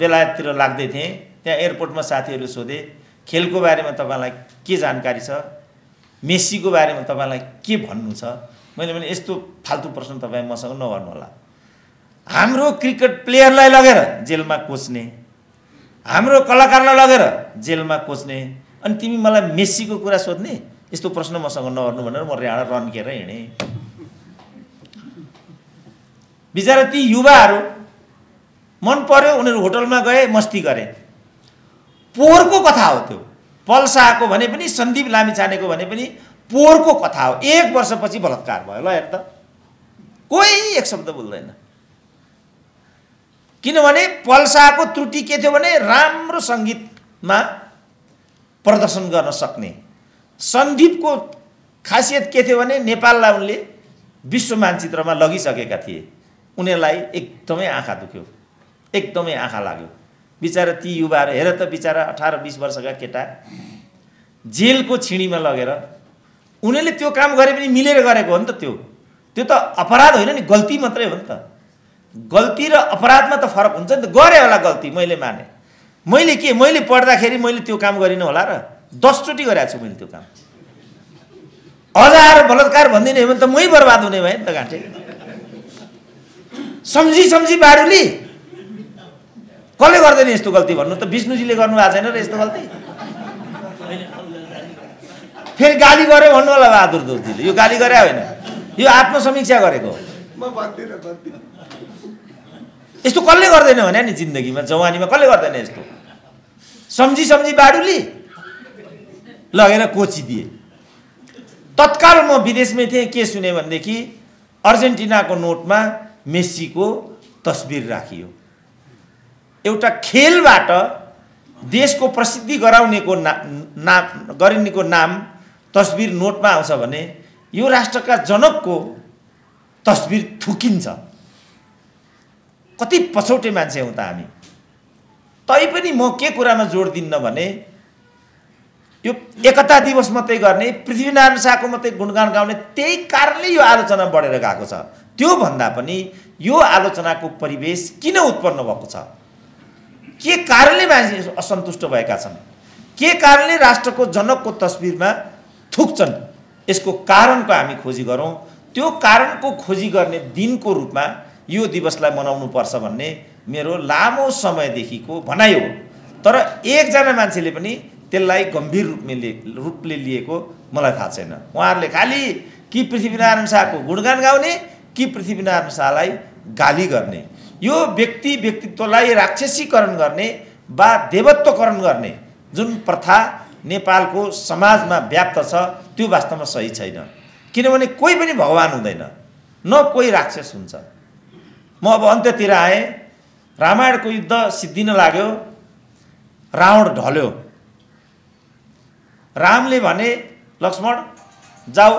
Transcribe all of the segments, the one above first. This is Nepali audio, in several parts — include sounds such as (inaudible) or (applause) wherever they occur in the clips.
बेलायततिर लाग्दै थिएँ त्यहाँ एयरपोर्टमा साथीहरू सोधेँ खेलको बारेमा तपाईँलाई के जानकारी छ मेस्सीको बारेमा तपाईँलाई के भन्नु छ मैले भने यस्तो फाल्तु प्रश्न तपाईँ मसँग नगर्नुहोला हाम्रो क्रिकेट प्लेयरलाई लगेर जेलमा कोच्ने हाम्रो कलाकारलाई लगेर जेलमा कोच्ने अनि तिमी मलाई मेस्सीको कुरा सोध्ने यस्तो प्रश्न मसँग नगर्नु भनेर म यहाँ रन्केर हिँडेँ बिचरा ती युवाहरू मन पर्यो उनीहरू होटलमा गए मस्ती गरे पोहोरको कथा हो त्यो पल्साको भने पनि सन्दीप लामिछानेको भने पनि पोहोरको कथा हो एक वर्षपछि बलात्कार भयो ल हेर त कोही एक शब्द बोल्दैन किनभने पल्साको त्रुटि के थियो भने राम्रो सङ्गीतमा प्रदर्शन गर्न सक्ने सन्दीपको खासियत के थियो भने नेपाललाई उनले विश्व मानचित्रमा लगिसकेका थिए उनीहरूलाई एकदमै आँखा दुख्यो एकदमै आँखा लाग्यो बिचरा ती युवाहरू हेर त बिचरा अठार बिस वर्षका केटा जेलको छिँडीमा लगेर उनीहरूले त्यो काम गरे पनि मिलेर गरेको हो नि त त्यो त्यो त अपराध होइन नि गल्ती मात्रै हो नि त गल्ती र अपराधमा त फरक हुन्छ नि त गरेँ होला गल्ती मैले माने मैले के मैले पढ्दाखेरि मैले त्यो काम गरिनँ होला र दसचोटि गरेको छु मैले त्यो काम हजार बलात्कार भनिदिने हो भने त मै बर्बाद हुने भएँ नि त घाँटे सम्झी सम्झी बाडुली कसले गर्दैन यस्तो गल्ती भन्नु त विष्णुजीले गर्नुभएको छैन र यस्तो गल्ती फेरि गाली गऱ्यो भन्नु होला बहादुर दोषजीले यो गाली गरे होइन यो आत्मसमीक्षा गरेको यस्तो कसले गर्दैन भने नि जिन्दगीमा जवानीमा कसले गर्दैन यस्तो सम्झी सम्झी बाडुली लगेर कोचिदिए तत्काल म विदेशमै थिएँ के सुने भनेदेखि अर्जेन्टिनाको नोटमा मेस्सीको तस्बिर राखियो एउटा खेलबाट देशको प्रसिद्धि गराउनेको ना नाम गरिनेको नाम तस्बिर नोटमा आउँछ भने यो राष्ट्रका जनकको तस्बिर थुकिन्छ कति पछौटे मान्छे हौँ त हामी तैपनि म के कुरामा जोड दिन्न भने यो एकता दिवस मात्रै गर्ने पृथ्वीनारायण शाहको मात्रै गुणगान गाउने त्यही कारणले यो आलोचना बढेर गएको छ त्योभन्दा पनि यो आलोचनाको परिवेश किन उत्पन्न भएको छ के कारणले मान्छे असन्तुष्ट भएका छन् के कारणले राष्ट्रको जनकको तस्बिरमा थुक्छन् यसको कारणको हामी खोजी गरौँ त्यो कारणको खोजी गर्ने दिनको रूपमा यो दिवसलाई मनाउनुपर्छ भन्ने मेरो लामो समयदेखिको भनाइ हो तर एकजना मान्छेले पनि त्यसलाई गम्भीर रूपले लिए रूपले लिएको मलाई थाहा छैन उहाँहरूले खालि कि पृथ्वीनारायण शाहको गुणगान गाउने कि पृथ्वीनारायण शाहलाई गाली गर्ने यो व्यक्ति व्यक्तित्वलाई राक्षसीकरण गर्ने वा देवत्वकरण गर्ने जुन प्रथा नेपालको समाजमा व्याप्त छ त्यो वास्तवमा सही छैन किनभने कोही पनि भगवान् हुँदैन न कोही राक्षस हुन्छ म अब अन्त्यतिर आएँ रामायणको युद्ध सिद्धिन लाग्यो रावण ढल्यो रामले भने लक्ष्मण जाऊ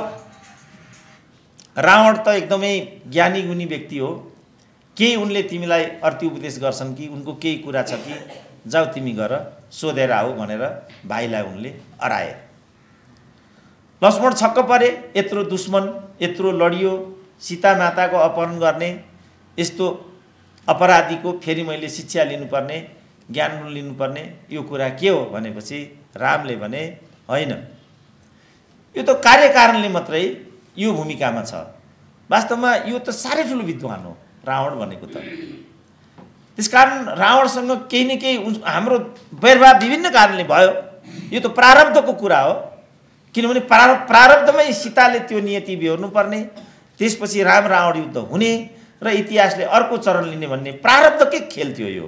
रावण त एकदमै ज्ञानी गुनी व्यक्ति हो केही उनले तिमीलाई अर्थी उपदेश गर्छन् कि उनको केही कुरा छ कि जाऊ तिमी गर सोधेर आऊ भनेर भाइलाई उनले हराए लक्ष्मण छक्क परे यत्रो दुश्मन यत्रो लडियो सीता माताको अपहरण गर्ने यस्तो अपराधीको फेरि मैले शिक्षा लिनुपर्ने ज्ञान लिनुपर्ने यो कुरा के हो भनेपछि रामले भने होइन यो त कार्यकारणले मात्रै यो भूमिकामा छ वास्तवमा यो त साह्रै ठुलो विद्वान हो रावण भनेको त त्यस कारण रावणसँग केही न केही हाम्रो व्यवहार विभिन्न कारणले भयो यो त प्रारब्धको कुरा हो किनभने प्रार प्रारब्धमै सीताले त्यो नियति बिहोर्नुपर्ने त्यसपछि राम रावण युद्ध हुने र इतिहासले अर्को चरण लिने भन्ने प्रारब्धकै खेल थियो यो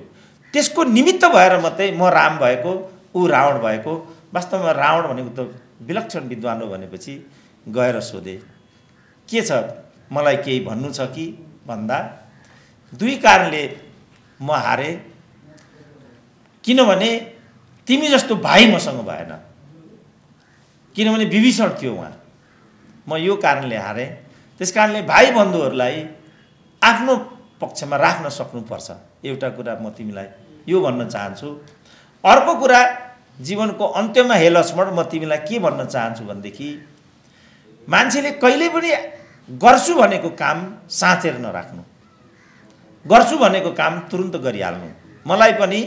त्यसको निमित्त भएर मात्रै म राम भएको ऊ रावण भएको वास्तवमा रावण भनेको त विलक्षण विद्वान हो भनेपछि गएर सोधेँ के छ मलाई केही भन्नु छ कि भन्दा दुई कारणले म हारेँ किनभने तिमी जस्तो भाइ मसँग भएन किनभने विभीषण थियो उहाँ म यो कारणले हारेँ त्यस कारणले भाइ बन्धुहरूलाई आफ्नो पक्षमा राख्न सक्नुपर्छ एउटा कुरा म तिमीलाई यो भन्न चाहन्छु अर्को कुरा जीवनको अन्त्यमा हे लक्ष्मण म तिमीलाई के भन्न चाहन्छु भनेदेखि मान्छेले कहिले पनि गर्छु भनेको काम साँचेर नराख्नु गर्छु भनेको काम तुरुन्त गरिहाल्नु मलाई पनि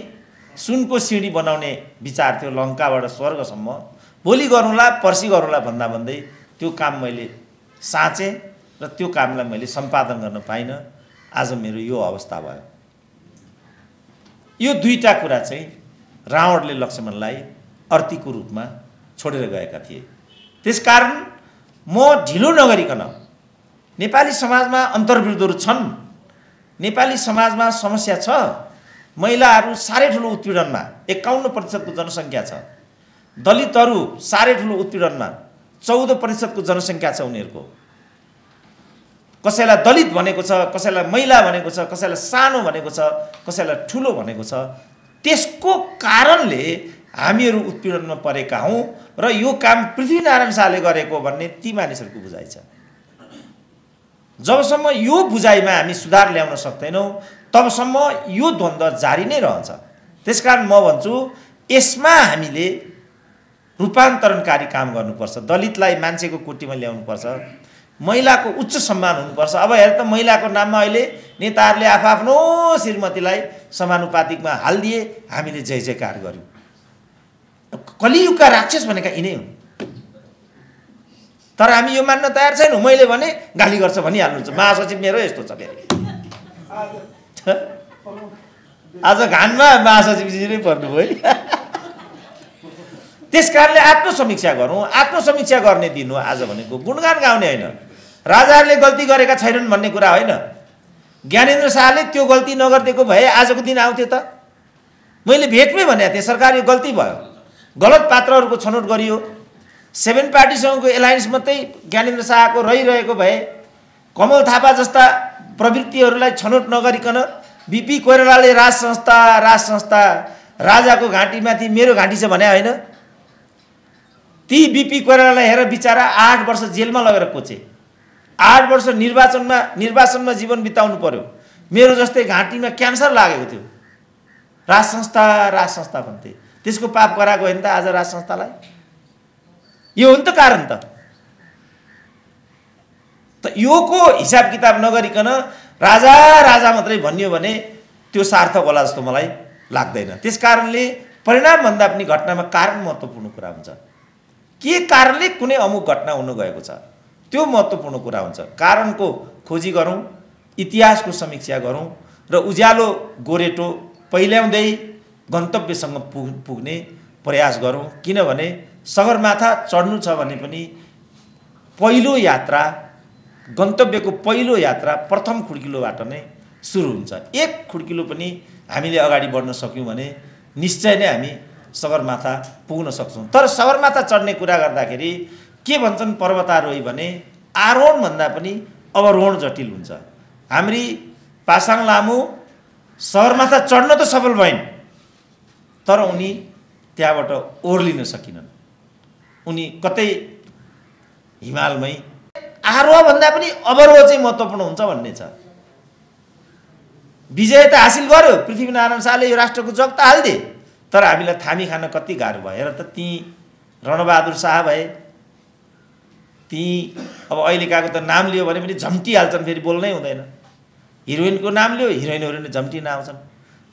सुनको सिँढी बनाउने विचार थियो लङ्काबाट स्वर्गसम्म भोलि गरौँला पर्सि गरौँला भन्दा भन्दै त्यो काम मैले साँचेँ र त्यो कामलाई मैले सम्पादन गर्न पाइनँ आज मेरो यो अवस्था भयो यो दुईवटा कुरा चाहिँ रावणले लक्ष्मणलाई अर्तीको रूपमा छोडेर गएका थिए त्यसकारण म ढिलो नगरिकन नेपाली समाजमा अन्तर्विरोधहरू छन् नेपाली समाजमा समस्या छ महिलाहरू साह्रै ठुलो उत्पीडनमा एकाउन्न प्रतिशतको जनसङ्ख्या छ दलितहरू साह्रै ठुलो उत्पीडनमा चौध प्रतिशतको जनसङ्ख्या छ उनीहरूको कसैलाई दलित भनेको छ कसैलाई महिला भनेको छ कसैलाई सानो भनेको छ कसैलाई ठुलो भनेको छ त्यसको कारणले हामीहरू उत्पीडनमा परेका हौँ र यो काम पृथ्वीनारायण शाहले गरेको भन्ने ती मानिसहरूको बुझाइ छ जबसम्म यो बुझाइमा हामी सुधार ल्याउन सक्दैनौँ तबसम्म यो द्वन्द्व जारी नै रहन्छ त्यसकारण म भन्छु यसमा हामीले रूपान्तरणकारी काम गर्नुपर्छ दलितलाई मान्छेको कोटीमा ल्याउनुपर्छ महिलाको उच्च सम्मान हुनुपर्छ अब हेर त महिलाको नाममा अहिले नेताहरूले आफआफ्नो श्रीमतीलाई समानुपातिकमा हालिदिए हामीले जय जयकार गऱ्यौँ कलियुगका राक्षस भनेका यिनै हुन् तर हामी यो मान्न तयार छैनौँ मैले भने गाली गर्छ भनिहाल्नुहुन्छ महासचिव मेरो यस्तो छ फेरि (laughs) आज घानमा महासचिवजी नै पर्नुभयो है (laughs) त्यस कारणले आत्मसमीक्षा गरौँ आत्मसमीक्षा गर्ने दिन हो आज भनेको गुणगान गाउने होइन राजाहरूले गल्ती गरेका छैनन् भन्ने कुरा होइन ज्ञानेन्द्र शाहले त्यो गल्ती नगरिदिएको भए आजको दिन आउँथ्यो त मैले भेटमै भनेको थिएँ सरकार गल्ती भयो गलत पात्रहरूको छनौट गरियो सेभेन पार्टीसँगको एलायन्स मात्रै ज्ञानेन्द्र शाहको रहिरहेको भए कमल थापा जस्ता प्रवृत्तिहरूलाई छनौट नगरिकन बिपी कोइरालाले राज संस्था राज संस्था राजाको घाँटीमाथि मेरो घाँटी छ भने होइन ती बिपी कोइरालालाई हेरेर बिचारा आठ वर्ष जेलमा लगेर कोचे आठ वर्ष निर्वाचनमा निर्वाचनमा जीवन बिताउनु पर्यो मेरो जस्तै घाँटीमा क्यान्सर लागेको थियो राज संस्था राज संस्था भन्थे त्यसको पाप गराएको होइन त आज राज संस्थालाई यो हो नि त कारण त यो योको हिसाब किताब नगरिकन राजा राजा मात्रै भनियो भने त्यो सार्थक होला जस्तो मलाई लाग्दैन त्यस कारणले परिणामभन्दा पनि घटनामा कारण महत्त्वपूर्ण कुरा हुन्छ के कारणले कुनै अमुक घटना हुन गएको छ त्यो महत्त्वपूर्ण कुरा हुन्छ कारणको खोजी गरौँ इतिहासको समीक्षा गरौँ र उज्यालो गोरेटो पहिल्याउँदै गन्तव्यसँग पुग्ने प्रयास गरौँ किनभने सगरमाथा चढ्नु छ भने पनि पहिलो यात्रा गन्तव्यको पहिलो यात्रा प्रथम खुड्किलोबाट नै सुरु हुन्छ एक खुड्किलो पनि हामीले अगाडि बढ्न सक्यौँ भने निश्चय नै हामी सगरमाथा पुग्न सक्छौँ तर सगरमाथा चढ्ने कुरा गर्दाखेरि के भन्छन् पर्वतारोही भने आरोहणभन्दा पनि अवरोहण जटिल हुन्छ हाम्री पासाङ लामो सगरमाथा चढ्न त सफल भइन् तर उनी त्यहाँबाट ओर्लिन सकिनन् उनी कतै हिमालमै आरोहभन्दा पनि अवरोह चाहिँ महत्त्वपूर्ण हुन्छ भन्ने छ विजय त हासिल गर्यो पृथ्वीनारायण शाहले यो राष्ट्रको जग त हालिदिए तर हामीलाई थामी खान कति गाह्रो भयो हेर त ती रणबहादुर शाह भए ती अब अहिलेकाको त नाम लियो भने पनि झम्टी झम्टिहाल्छन् फेरि बोल्नै हुँदैन हिरोइनको नाम लियो हिरोइनहरू नै झम्टिन आउँछन्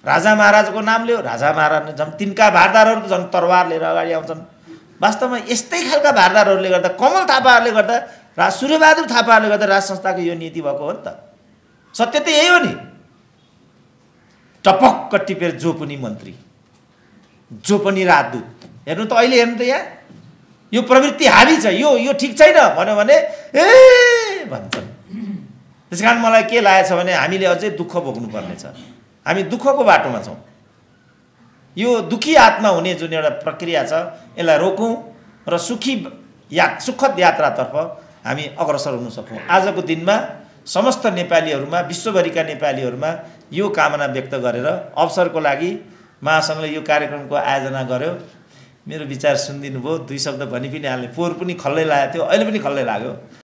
राजा महाराजको नाम लियो राजा महाराज झम् तिनका भारदारहरू झन् तरवार लिएर अगाडि आउँछन् वास्तवमा यस्तै खालका भारदारहरूले गर्दा कमल थापाहरूले गर्दा रा सूर्यबहादुर थापाहरूले गर्दा राज संस्थाको यो नीति भएको हो नि त सत्य त यही हो नि टपक्क टिपेर जो पनि मन्त्री जो पनि राजदूत हेर्नु त अहिले हेर्नु त यहाँ यो प्रवृत्ति हाबी छ यो यो ठिक छैन भन्यो भने ए भन्छन् त्यस कारण मलाई के लागेको भने हामीले अझै दुःख भोग्नुपर्नेछ हामी दुःखको बाटोमा छौँ यो दुखी आत्मा हुने जुन एउटा प्रक्रिया छ यसलाई रोकौँ र सुखी या सुखद यात्रातर्फ हामी अग्रसर हुन सकौँ आजको दिनमा समस्त नेपालीहरूमा विश्वभरिका नेपालीहरूमा यो कामना व्यक्त गरेर अवसरको लागि महासङ्घले यो कार्यक्रमको आयोजना गर्यो मेरो विचार सुनिदिनु भयो दुई शब्द भनि पनि हाल्ने पोहोर पनि खल्लै लागेको थियो अहिले पनि खल्लै लाग्यो